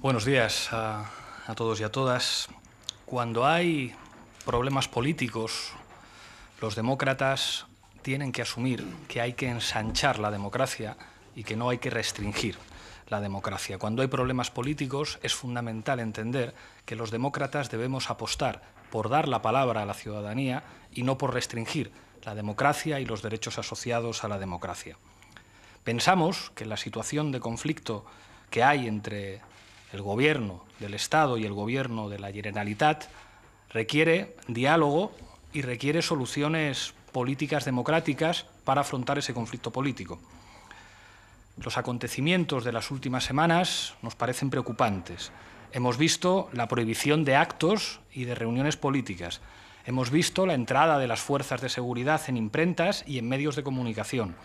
Buenos días a, todos y a todas. Cuando hay problemas políticos, los demócratas tienen que asumir que hay que ensanchar la democracia y que no hay que restringir la democracia. Cuando hay problemas políticos es fundamental entender que los demócratas debemos apostar por dar la palabra a la ciudadanía y no por restringir la democracia y los derechos asociados a la democracia. Pensamos que la situación de conflicto que hay entre el gobierno del Estado y el gobierno de la Generalitat requiere diálogo y requiere soluciones políticas democráticas para afrontar ese conflicto político. Los acontecimientos de las últimas semanas nos parecen preocupantes. Hemos visto la prohibición de actos y de reuniones políticas. Hemos visto la entrada de las fuerzas de seguridad en imprentas y en medios de comunicación.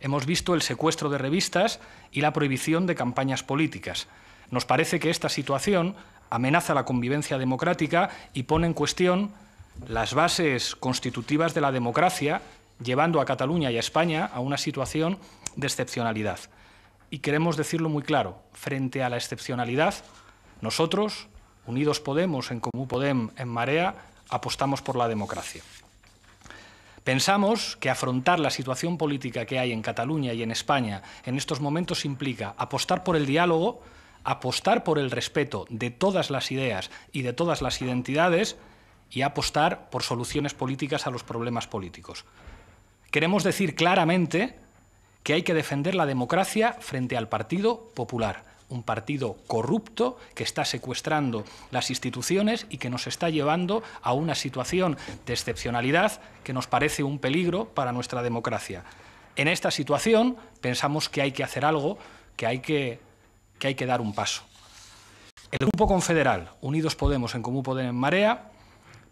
Hemos visto el secuestro de revistas y la prohibición de campañas políticas. Nos parece que esta situación amenaza la convivencia democrática y pone en cuestión las bases constitutivas de la democracia, llevando a Cataluña y a España a una situación de excepcionalidad. Y queremos decirlo muy claro, frente a la excepcionalidad, nosotros, Unidos Podemos, en Comú Podem, en Marea, apostamos por la democracia. Pensamos que afrontar la situación política que hay en Cataluña y en España en estos momentos implica apostar por el diálogo, apostar por el respeto de todas las ideas y de todas las identidades y apostar por soluciones políticas a los problemas políticos. Queremos decir claramente que hay que defender la democracia frente al Partido Popular, un partido corrupto que está secuestrando las instituciones y que nos está llevando a una situación de excepcionalidad que nos parece un peligro para nuestra democracia. En esta situación pensamos que hay que hacer algo, que hay que que hay que dar un paso. El Grupo Confederal, Unidos Podemos en Común Poder en Marea,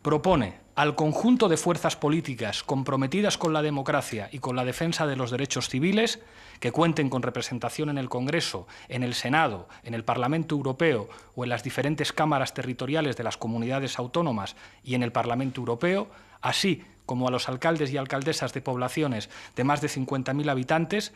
propone al conjunto de fuerzas políticas comprometidas con la democracia y con la defensa de los derechos civiles, que cuenten con representación en el Congreso, en el Senado, en el Parlamento Europeo o en las diferentes cámaras territoriales de las comunidades autónomas y en el Parlamento Europeo, así como a los alcaldes y alcaldesas de poblaciones de más de 50.000 habitantes,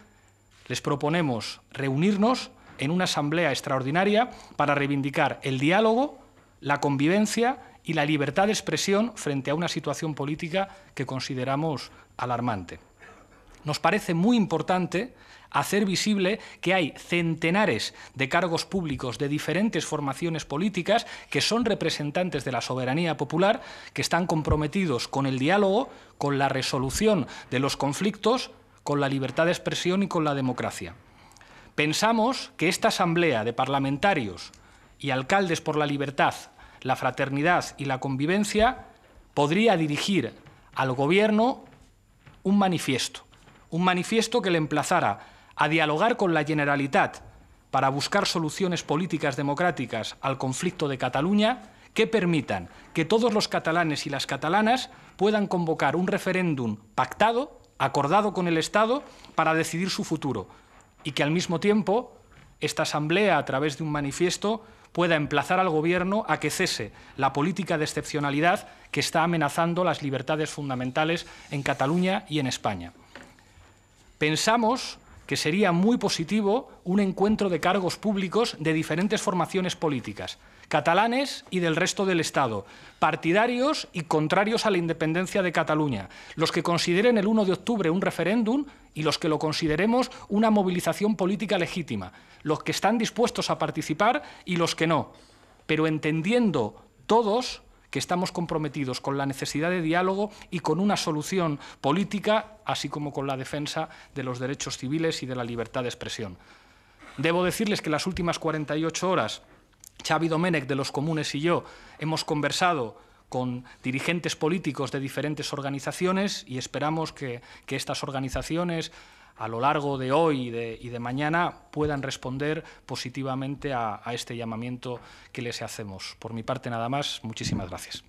les proponemos reunirnos en una asamblea extraordinaria para reivindicar el diálogo, la convivencia y la libertad de expresión frente a una situación política que consideramos alarmante. Nos parece muy importante hacer visible que hay centenares de cargos públicos de diferentes formaciones políticas que son representantes de la soberanía popular, que están comprometidos con el diálogo, con la resolución de los conflictos, con la libertad de expresión y con la democracia. Pensamos que esta asamblea de parlamentarios y alcaldes por la libertad, la fraternidad y la convivencia podría dirigir al Gobierno un manifiesto, un manifiesto que le emplazara a dialogar con la Generalitat para buscar soluciones políticas democráticas al conflicto de Cataluña que permitan que todos los catalanes y las catalanas puedan convocar un referéndum pactado, acordado con el Estado, para decidir su futuro y que al mismo tiempo esta Asamblea, a través de un manifiesto, pueda emplazar al Gobierno a que cese la política de excepcionalidad que está amenazando las libertades fundamentales en Cataluña y en España. Pensamos que sería muy positivo un encuentro de cargos públicos de diferentes formaciones políticas, catalanes y del resto del Estado, partidarios y contrarios a la independencia de Cataluña, los que consideren el 1 de octubre un referéndum y los que lo consideremos una movilización política legítima, los que están dispuestos a participar y los que no, pero entendiendo todos que estamos comprometidos con la necesidad de diálogo y con una solución política, así como con la defensa de los derechos civiles y de la libertad de expresión. Debo decirles que las últimas 48 horas, Xavi Domenech de Los Comunes y yo hemos conversado con dirigentes políticos de diferentes organizaciones y esperamos que estas organizaciones a lo largo de hoy y de, mañana puedan responder positivamente a este llamamiento que les hacemos. Por mi parte nada más, muchísimas gracias.